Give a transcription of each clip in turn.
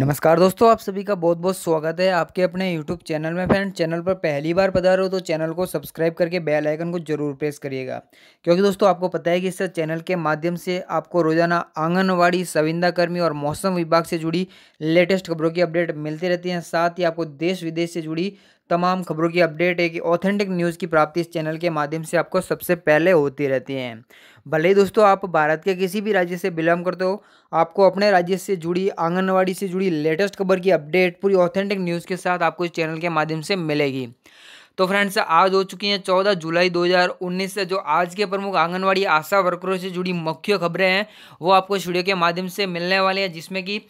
नमस्कार दोस्तों आप सभी का बहुत बहुत स्वागत है आपके अपने YouTube चैनल में फ्रेंड चैनल पर पहली बार हो तो चैनल को सब्सक्राइब करके बेल आइकन को जरूर प्रेस करिएगा क्योंकि दोस्तों आपको पता है कि इस चैनल के माध्यम से आपको रोजाना आंगनवाड़ी सविंदा कर्मी और मौसम विभाग से जुड़ी लेटेस्ट खबरों की अपडेट मिलती रहती हैं साथ ही आपको देश विदेश से जुड़ी तमाम खबरों की अपडेट है कि ऑथेंटिक न्यूज़ की प्राप्ति इस चैनल के माध्यम से आपको सबसे पहले होती रहती है भले ही दोस्तों आप भारत के किसी भी राज्य से बिलोंग करते हो आपको अपने राज्य से जुड़ी आंगनबाड़ी से जुड़ी लेटेस्ट खबर की अपडेट पूरी ऑथेंटिक न्यूज़ के साथ आपको इस चैनल के माध्यम से मिलेगी तो फ्रेंड्स आज हो चुकी हैं चौदह जुलाई 2019 से जो आज के प्रमुख आंगनवाड़ी आशा वर्करों से जुड़ी मुख्य खबरें हैं वो आपको इस वीडियो के माध्यम से मिलने वाली हैं जिसमें कि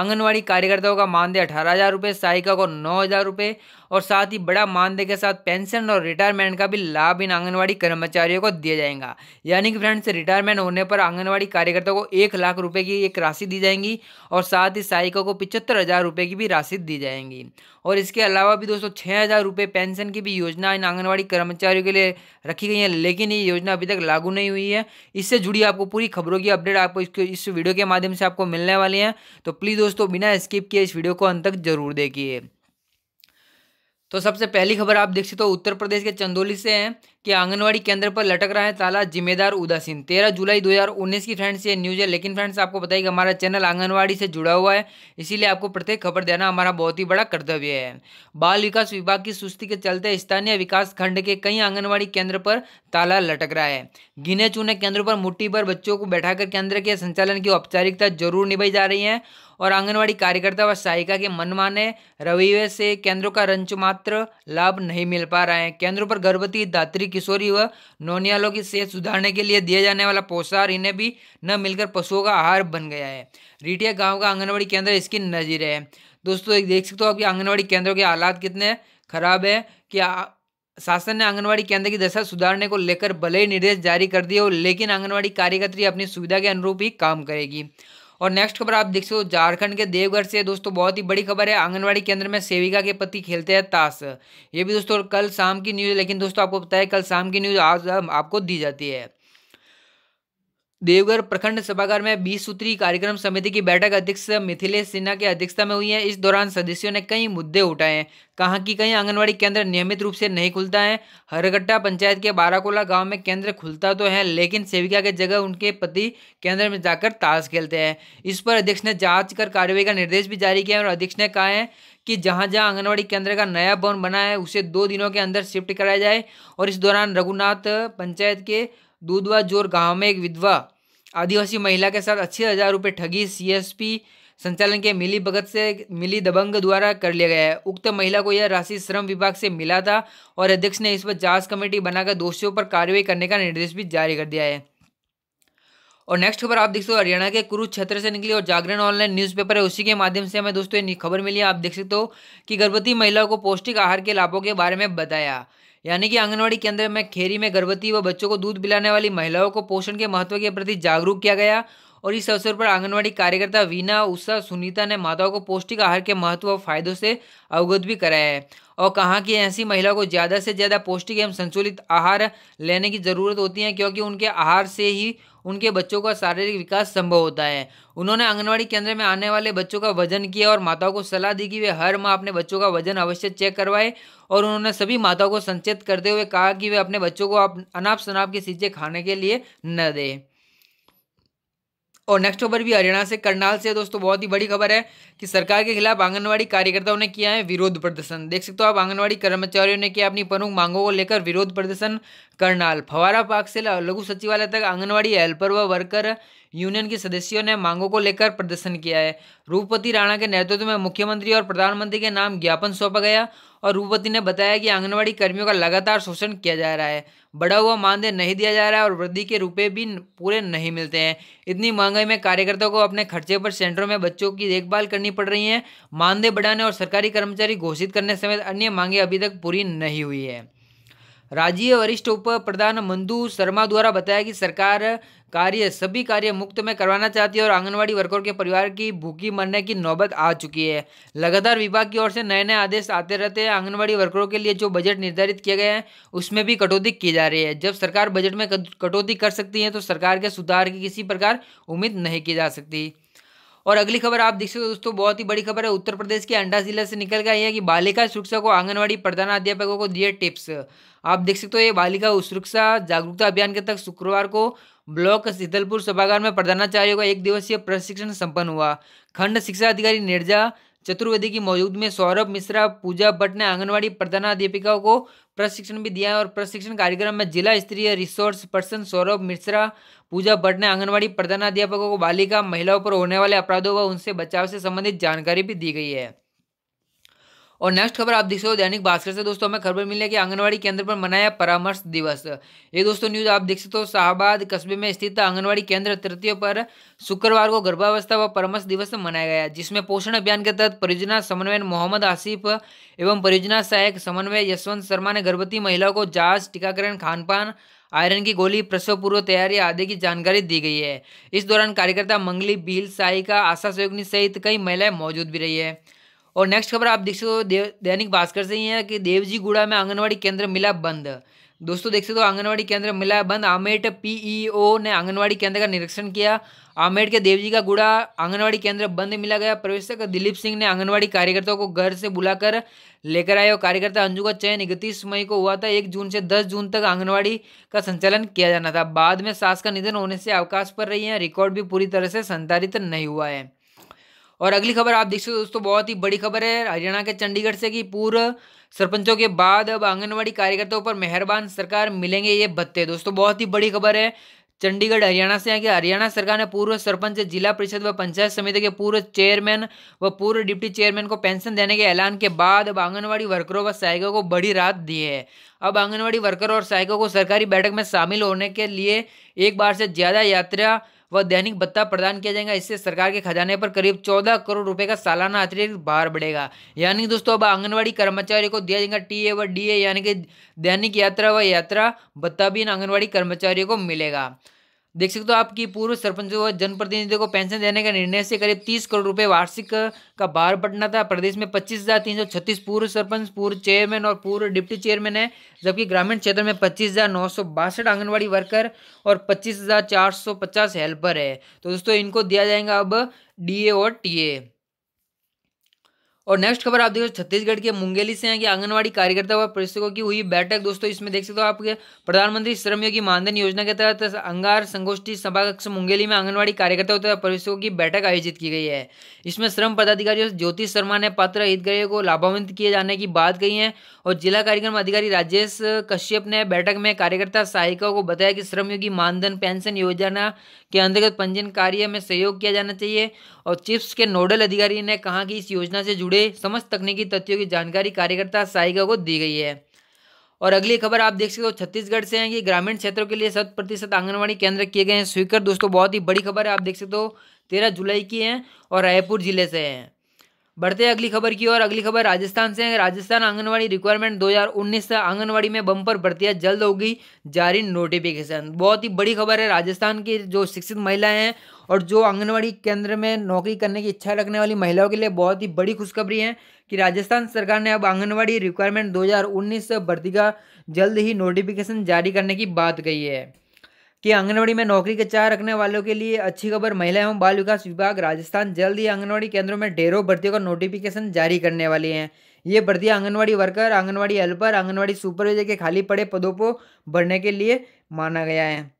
आंगनवाड़ी कार्यकर्ताओं का मानदेय अठारह हज़ार रुपये सहायिका को नौ हज़ार रुपये और साथ ही बड़ा मानदेय के साथ पेंशन और रिटायरमेंट का भी लाभ इन आंगनवाड़ी कर्मचारियों को दिया जाएगा यानी कि फ्रेंड्स रिटायरमेंट होने पर आंगनवाड़ी कार्यकर्ताओं को एक लाख रुपये की एक राशि दी जाएगी और साथ ही सहायिका को पिचहत्तर हज़ार रुपये की भी राशि दी जाएंगी और इसके अलावा भी दोस्तों छः हज़ार रुपये पेंशन की भी योजना इन आंगनबाड़ी कर्मचारियों के लिए रखी गई है लेकिन ये योजना अभी तक लागू नहीं हुई है इससे जुड़ी आपको पूरी खबरों की अपडेट आपको इसके इस वीडियो के माध्यम से आपको मिलने वाली है तो प्लीज़ दोस्तों बिना स्किप किए इस वीडियो को अंत तक जरूर देखिए तो सबसे पहली खबर आप देख सकते हो उत्तर प्रदेश के चंदौली से है कि आंगनवाड़ी केंद्र पर लटक रहा है ताला जिम्मेदार उदासीन तेरह जुलाई 2019 की फ्रेंड्स ये न्यूज़ है लेकिन फ्रेंड्स आपको बताइए कि हमारा चैनल आंगनवाड़ी से जुड़ा हुआ है इसीलिए आपको प्रत्येक खबर देना हमारा बहुत ही बड़ा कर्तव्य है बाल विकास विभाग की सुस्ती के चलते स्थानीय विकास खंड के कई आंगनबाड़ी केंद्र पर ताला लटक रहा है गिने चुने केंद्रों पर मुठ्ठी पर बच्चों को बैठाकर केंद्र के संचालन की औपचारिकता जरूर निभाई जा रही है और आंगनवाड़ी कार्यकर्ता व सहायिका के मनमाने रवैये से केंद्रों का रंच मात्र लाभ नहीं मिल पा रहा है केंद्रों पर गर्भवती दात्री किशोरी व नोनियालों की सेहत सुधारने के लिए दिया जाने वाला पोषार इन्हें भी न मिलकर पशुओं का आहार बन गया है रीटिया गाँव का आंगनबाड़ी केंद्र इसकी नजर है दोस्तों देख सकते हो आपकी आंगनबाड़ी केंद्रों के हालात कितने खराब है कि शासन ने आंगनवाड़ी केंद्र की दशा सुधारने को लेकर भले ही निर्देश जारी कर दिए हो लेकिन आंगनवाड़ी कार्यकर्त्री अपनी सुविधा के अनुरूप ही काम करेगी और नेक्स्ट खबर आप देख सकते हो झारखंड के देवघर से दोस्तों बहुत ही बड़ी खबर है आंगनबाड़ी केंद्र में सेविका के पति खेलते हैं ताश ये भी दोस्तों कल शाम की न्यूज़ लेकिन दोस्तों आपको पता है कल शाम की न्यूज़ आज आपको दी जाती है देवघर प्रखंड सभागार में बीस सूत्री कार्यक्रम समिति की बैठक अध्यक्ष मिथिलेश सिन्हा की अध्यक्षता में हुई है इस दौरान सदस्यों ने कई मुद्दे उठाए हैं कहा कि कई आंगनवाड़ी केंद्र नियमित रूप से नहीं खुलता है हरगट्टा पंचायत के बाराकोला गांव में केंद्र खुलता तो है लेकिन सेविका के जगह उनके पति केंद्र में जाकर ताश खेलते हैं इस पर अध्यक्ष ने जाँच कर कार्रवाई का निर्देश भी जारी किया है और अध्यक्ष ने कहा है कि जहाँ जहाँ आंगनवाड़ी केंद्र का नया भवन बना है उसे दो दिनों के अंदर शिफ्ट कराया जाए और इस दौरान रघुनाथ पंचायत के दूधवा जोर गाँव में एक विधवा आदिवासी महिला के साथ अस्सी हज़ार रुपये ठगी सीएसपी संचालन के मिली भगत से मिली दबंग द्वारा कर लिया गया है उक्त महिला को यह राशि श्रम विभाग से मिला था और अध्यक्ष ने इस पर जांच कमेटी बनाकर दोषियों पर कार्रवाई करने का निर्देश भी जारी कर दिया है और नेक्स्ट खबर आप देख सकते हो हरियाणा के कुरुक्षेत्र से निकली और जागरण ऑनलाइन न्यूज़पेपर है उसी के माध्यम से हमें दोस्तों ये खबर मिली आप देख सकते हो कि गर्भवती महिलाओं को पौष्टिक आहार के लाभों के बारे में बताया यानी कि आंगनवाड़ी केंद्र में खेरी में गर्भवती व बच्चों को दूध पिलाने वाली महिलाओं को पोषण के महत्व के प्रति जागरूक किया गया और इस अवसर पर आंगनवाड़ी कार्यकर्ता वीना उषा सुनीता ने माताओं को पौष्टिक आहार के महत्व और फायदों से अवगत भी कराया है और कहा कि ऐसी महिलाओं को ज़्यादा से ज़्यादा पौष्टिक एवं संतुलित आहार लेने की ज़रूरत होती है क्योंकि उनके आहार से ही उनके बच्चों का शारीरिक विकास संभव होता है उन्होंने आंगनबाड़ी केंद्र में आने वाले बच्चों का वजन किया और माताओं को सलाह दी कि वे हर माह अपने बच्चों का वजन अवश्य चेक करवाए और उन्होंने सभी माताओं को संचेत करते हुए कहा कि वे अपने बच्चों को अनाप शनाप की चीज़ें खाने के लिए न दें और नेक्स्ट खबर भी हरियाणा से करनाल से दोस्तों बहुत ही बड़ी खबर है कि सरकार के खिलाफ आंगनवाड़ी कार्यकर्ताओं ने किया है विरोध प्रदर्शन देख सकते हो आप आंगनवाड़ी कर्मचारियों ने किया अपनी प्रमुख मांगों को लेकर विरोध प्रदर्शन करनाल फवारा पार्क से लघु सचिवालय तक आंगनवाड़ी हेल्पर व वर्कर यूनियन के सदस्यों ने मांगों को लेकर प्रदर्शन किया है रूपपति राणा के नेतृत्व में मुख्यमंत्री और प्रधानमंत्री के नाम ज्ञापन सौंपा गया और रूपवती ने बताया कि आंगनबाड़ी कर्मियों का लगातार शोषण किया जा रहा है बढ़ा हुआ मानदेय नहीं दिया जा रहा है और वृद्धि के रुपये भी पूरे नहीं मिलते हैं इतनी महंगाई में कार्यकर्ताओं को अपने खर्चे पर सेंटरों में बच्चों की देखभाल करनी पड़ रही है मानदेय बढ़ाने और सरकारी कर्मचारी घोषित करने समेत अन्य मांगे अभी तक पूरी नहीं हुई है राज्य वरिष्ठ उप प्रधान मंदु शर्मा द्वारा बताया कि सरकार कार्य सभी कार्य मुक्त में करवाना चाहती है और आंगनवाड़ी वर्करों के परिवार की भूखी मरने की नौबत आ चुकी है लगातार विभाग की ओर से नए नए आदेश आते रहते हैं आंगनवाड़ी वर्करों के लिए जो बजट निर्धारित किए गए हैं उसमें भी कटौती की जा रही है जब सरकार बजट में कटौती कर सकती है तो सरकार के सुधार की किसी प्रकार उम्मीद नहीं की जा सकती और अगली खबर आप देख सकते हो दोस्तों बहुत ही बड़ी खबर है उत्तर प्रदेश के अंडा जिला से निकल गई है कि बालिका सुरक्षा को आंगनबाड़ी प्रधानाध्यापकों को दिए टिप्स आप देख सकते हो ये बालिका सुरक्षा जागरूकता अभियान के तक शुक्रवार को ब्लॉक शीतलपुर सभागार में प्रधानाचार्यों का एक दिवसीय प्रशिक्षण संपन्न हुआ खंड शिक्षा अधिकारी निर्जा चतुर्वेदी की मौजूद में सौरभ मिश्रा पूजा भट्ट ने आंगनबाड़ी प्रधानाध्यापिकाओं को प्रशिक्षण भी दिया और प्रशिक्षण कार्यक्रम में जिला स्तरीय रिसोर्स पर्सन सौरभ मिश्रा पूजा भट्ट ने आंगनबाड़ी प्रधान अध्यापकों को बालिका महिलाओं पर होने वाले अपराधों व उनसे बचाव से संबंधित जानकारी भी दी गई है और नेक्स्ट खबर आप देख सकते हो दैनिक भास्कर से दोस्तों हमें खबर मिली है कि आंगनवाड़ी केंद्र पर मनाया परामर्श दिवस ये दोस्तों न्यूज आप देख सकते हो शाहबाद कस्बे में स्थित आंगनवाड़ी केंद्र तृतीय पर शुक्रवार को गर्भावस्था व परामर्श दिवस मनाया गया जिसमें पोषण अभियान के तहत परियोजना समन्वयन मोहम्मद आसिफ एवं परियोजना सहायक समन्वय यशवंत शर्मा ने गर्भवती महिलाओं को जांच टीकाकरण खान आयरन की गोली प्रसव पूर्व तैयारी आदि की जानकारी दी गई है इस दौरान कार्यकर्ता मंगली बील साइका आशा सहयोगी सहित कई महिलाएं मौजूद भी रही है और नेक्स्ट खबर आप देख सकते हो दैनिक भास्कर से ही है कि देवजी गुड़ा में आंगनबाड़ी केंद्र मिला बंद दोस्तों देख सकते हो आंगनबाड़ी केंद्र मिला बंद आमेट पीईओ ने आंगनबाड़ी केंद्र का निरीक्षण किया आमेड के देवजी का गुड़ा आंगनवाड़ी केंद्र बंद मिला गया प्रवेशक दिलीप सिंह ने आंगनवाड़ी कार्यकर्ताओं को घर से बुलाकर लेकर आए और कार्यकर्ता अंजू का चयन इकतीस मई को हुआ था एक जून से दस जून तक आंगनवाड़ी का संचालन किया जाना था बाद में सास का निधन होने से अवकाश पर रही है रिकॉर्ड भी पूरी तरह से संतारित नहीं हुआ है और अगली खबर आप देख सकते हो दोस्तों बहुत ही बड़ी खबर है हरियाणा के चंडीगढ़ से कि पूर्व सरपंचों के बाद अब आंगनवाड़ी कार्यकर्ताओं पर मेहरबान सरकार मिलेंगे ये भत्ते दोस्तों बहुत ही बड़ी खबर है चंडीगढ़ हरियाणा से आगे हरियाणा सरकार ने पूर्व सरपंच जिला परिषद व पंचायत समिति के पूर्व चेयरमैन व पूर्व डिप्टी चेयरमैन को पेंशन देने के ऐलान के बाद अब आंगनबाड़ी वर्करों व सहायकों को बड़ी राहत दी है अब आंगनबाड़ी वर्कर और सहायकों को सरकारी बैठक में शामिल होने के लिए एक बार से ज़्यादा यात्रा व दैनिक भत्ता प्रदान किया जाएगा इससे सरकार के खजाने पर करीब चौदह करोड़ रुपए का सालाना अतिरिक्त भार बढ़ेगा यानी दोस्तों अब आंगनबाड़ी कर्मचारी को दिया जाएगा टी ए व डी ए यानी कि दैनिक यात्रा व यात्रा भत्ता भी इन आंगनबाड़ी कर्मचारियों को मिलेगा देख सकते हो आपकी पूर्व सरपंचों व जनप्रतिनिधियों को पेंशन देने का निर्णय से करीब तीस करोड़ रुपए वार्षिक का भार बढ़ना था प्रदेश में पच्चीस हजार तीन सौ छत्तीस पूर्व सरपंच पूर्व चेयरमैन और पूर्व डिप्टी चेयरमैन है जबकि ग्रामीण क्षेत्र में पच्चीस हजार नौ सौ बासठ आंगनबाड़ी वर्कर और पच्चीस हजार चार सौ पचास हेल्पर है तो दोस्तों इनको दिया जाएगा अब डी और टी और नेक्स्ट खबर आप देखो छत्तीसगढ़ के मुंगेली से हैं कि आंगनवाड़ी कार्यकर्ता व प्रेषकों की हुई बैठक दोस्तों इसमें देख सकते हो आपके प्रधानमंत्री श्रम मानधन योजना के तहत अंगार संगोष्ठी सभाकक्ष मुंगेली में आंगनवाड़ी कार्यकर्ताओं तथा प्रेषकों की बैठक आयोजित की गई है इसमें श्रम पदाधिकारी ज्योति शर्मा ने पात्र हितग्राहियों को लाभान्वित किए जाने की बात कही है और जिला कार्यक्रम अधिकारी राजेश कश्यप ने बैठक में कार्यकर्ता सहायिकाओं को बताया कि श्रम योगी मानधन पेंशन योजना के अंतर्गत पंजीयन कार्य में सहयोग किया जाना चाहिए और चिप्स के नोडल अधिकारी ने कहा कि इस योजना से जुड़ी जुड़े समस्त तकनीकी तथ्यों की जानकारी कार्यकर्ता सहायिका को दी गई है और अगली खबर आप देख सकते हो छत्तीसगढ़ से है कि ग्रामीण क्षेत्रों के लिए शत प्रतिशत आंगनबाड़ी केंद्र किए गए हैं स्वीकृत दोस्तों बहुत ही बड़ी खबर है आप देख सकते हो तेरह जुलाई की है और रायपुर जिले से है बढ़ते अगली खबर की ओर अगली खबर राजस्थान से है राजस्थान आंगनवाड़ी रिक्वायरमेंट 2019 से आंगनवाड़ी में बम्पर भर्तियां जल्द होगी जारी नोटिफिकेशन बहुत ही बड़ी खबर है राजस्थान की जो शिक्षित महिलाएं हैं और जो आंगनवाड़ी केंद्र में नौकरी करने की इच्छा रखने वाली महिलाओं के लिए बहुत ही बड़ी खुशखबरी है कि राजस्थान सरकार ने अब आंगनवाड़ी रिक्वायरमेंट दो से भर्ती का जल्द ही नोटिफिकेशन जारी करने की बात कही है कि आंगनवाड़ी में नौकरी के चाह रखने वालों के लिए अच्छी खबर महिला एवं बाल विकास विभाग राजस्थान जल्द ही आंगनवाड़ी केंद्रों में ढेरों भर्तियों का नोटिफिकेशन जारी करने वाली है ये भर्तियाँ anganwadi worker anganwadi helper anganwadi supervisor के खाली पड़े पदों को भरने के लिए माना गया है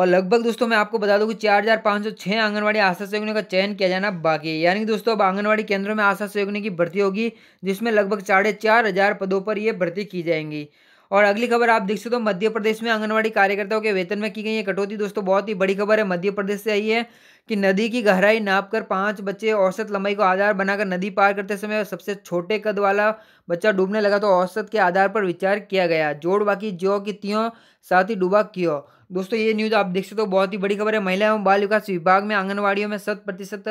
और लगभग दोस्तों मैं आपको बता दूं कि चार हज़ार पाँच सौ छः आंगनवाड़ी आशा सहयोगियों का चयन किया जाना बाकी है यानी कि दोस्तों अब आंगनवाड़ी केंद्रों में आशा सहयोगियों की भर्ती होगी जिसमें लगभग साढ़े चार हज़ार पदों पर यह भर्ती की जाएंगी और अगली खबर आप देख सकते हो मध्य प्रदेश में आंगनबाड़ी कार्यकर्ताओं के वेतन में की गई है कटौती दोस्तों बहुत ही बड़ी खबर है मध्य प्रदेश से आई है कि नदी की गहराई नापकर पांच बच्चे औसत लंबाई को आधार बनाकर नदी पार करते समय सबसे छोटे कद वाला बच्चा डूबने लगा तो औसत के आधार पर विचार किया गया जोड़ बाकी ज्यो की त्यों साथ ही डूबा क्यों दोस्तों ये न्यूज़ आप देख सकते हो तो बहुत ही बड़ी खबर है महिला एवं बाल विकास विभाग में आंगनवाड़ियों में शत प्रतिशत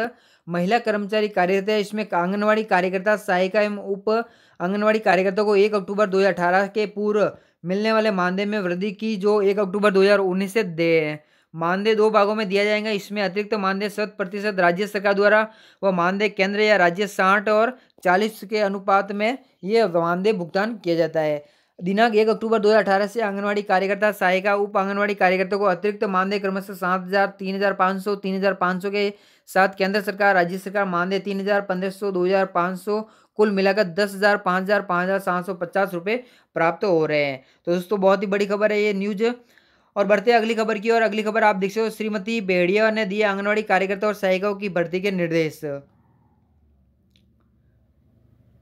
महिला कर्मचारी कार्यरत है इसमें आंगनवाड़ी कार्यकर्ता सहायिका एवं उप आंगनवाड़ी कार्यकर्ता को एक अक्टूबर दो के पूर्व मिलने वाले मानदेय में वृद्धि की जो एक अक्टूबर दो से दे मानदेय दो भागों में दिया जाएगा इसमें अतिरिक्त मानदेय शत प्रतिशत राज्य सरकार द्वारा व मानदेय केंद्र या राज्य साठ और चालीस के अनुपात में ये मानदेय भुगतान किया जाता है दिनांक एक अक्टूबर 2018 से आंगनवाड़ी कार्यकर्ता सहायिका उप आंगनवाड़ी कार्यकर्ता को अतिरिक्त मानदेय क्रमश सात हजार तीन हजार पाँच सौ तीन हजार पाँच सौ के साथ केंद्र सरकार राज्य सरकार मानदेय तीन हजार पंद्रह सौ दो हजार पाँच सौ कुल मिलाकर दस हज़ार पाँच हज़ार पाँच हज़ार सात सौ पचास रुपये प्राप्त हो रहे हैं तो दोस्तों बहुत ही बड़ी खबर है ये न्यूज़ और बढ़ते अगली खबर की और अगली खबर आप देख सकते हो श्रीमती भेड़िया ने दिए आंगनवाड़ी कार्यकर्ता और सहायिकाओं की भर्ती के निर्देश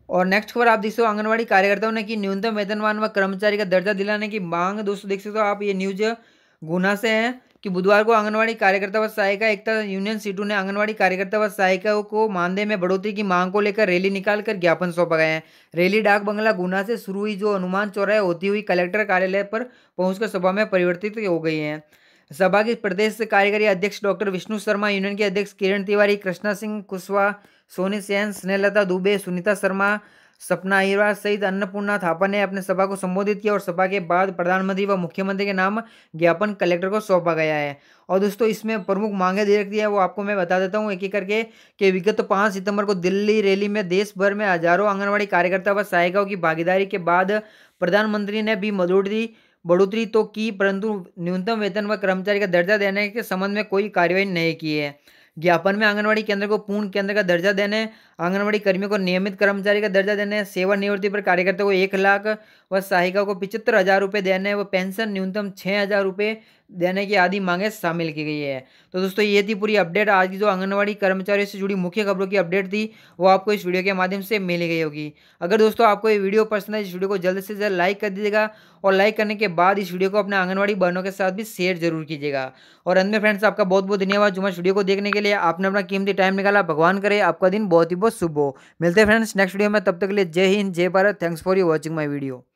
और नेक्स्ट खबर आप देख सकते हो आंगनबाड़ी कार्यकर्ताओं ने की न्यूनतम वेतनमान व कर्मचारी का दर्जा दिलाने की मांग दोस्तों देख सकते हो आप ये न्यूज गुना से है कि बुधवार को आंगनबाड़ी कार्यकर्ता व सहायिका एकता यूनियन सीटू ने आंगनबाड़ी कार्यकर्ता व सहायिकाओं को मानदेय में बढ़ोतरी की मांग को लेकर रैली निकालकर ज्ञापन सौंपा गया है रैली डाक बंगला गुना से शुरू हुई जो हनुमान चौराहे होती हुई कलेक्टर कार्यालय पर पहुंचकर सभा में परिवर्तित हो गई है सभा के प्रदेश कार्यकारी अध्यक्ष डॉक्टर विष्णु शर्मा यूनियन के अध्यक्ष किरण तिवारी कृष्णा सिंह कुशवाहा सोनी सेन स्नेहलता दुबे सुनीता शर्मा सपना अहिरवार सहित अन्नपूर्णा थापा ने अपने सभा को संबोधित किया और सभा के बाद प्रधानमंत्री व मुख्यमंत्री के नाम ज्ञापन कलेक्टर को सौंपा गया है और दोस्तों इसमें प्रमुख मांगे दे रखी है वो आपको मैं बता देता हूँ एक एक करके कि विगत पाँच सितंबर को दिल्ली रैली में देश भर में हजारों आंगनबाड़ी कार्यकर्ता व सहायिकाओं की भागीदारी के बाद प्रधानमंत्री ने भी मदोड़ी बढ़ोतरी तो की परंतु न्यूनतम वेतन व कर्मचारी का दर्जा देने के संबंध में कोई कार्यवाही नहीं की है ज्ञापन में आंगनबाड़ी केंद्र को पूर्ण केंद्र का दर्जा देने आंगनबाड़ी कर्मियों को नियमित कर्मचारी का दर्जा देने सेवानिवृत्ति पर कार्यकर्ता को एक लाख व सहायिका को पिचहत्तर हज़ार रुपये देने व पेंशन न्यूनतम छः हज़ार रुपये देने की आदि मांगें शामिल की गई है तो दोस्तों ये थी पूरी अपडेट आज की जो आंगनबाड़ी कर्मचारियों से जुड़ी मुख्य खबरों की अपडेट थी वो आपको इस वीडियो के माध्यम से मिली गई होगी अगर दोस्तों आपको ये वीडियो पसंद है इस वीडियो को जल्द से जल्द लाइक कर दीजिएगा और लाइक करने के बाद इस वीडियो को अपने आंगनबाड़ी बहनों के साथ भी शेयर जरूर कीजिएगा और अंत में फ्रेंड्स आपका बहुत बहुत धन्यवाद जुम्मन वीडियो को देखने के लिए आपने अपना कीमती टाइम निकाला भगवान करे आपका दिन बहुत ही सुबह सुबह मिलते हैं फ्रेंड्स नेक्स्ट वीडियो में तब तक के लिए जय हिंद जय Bharat thanks for you watching my video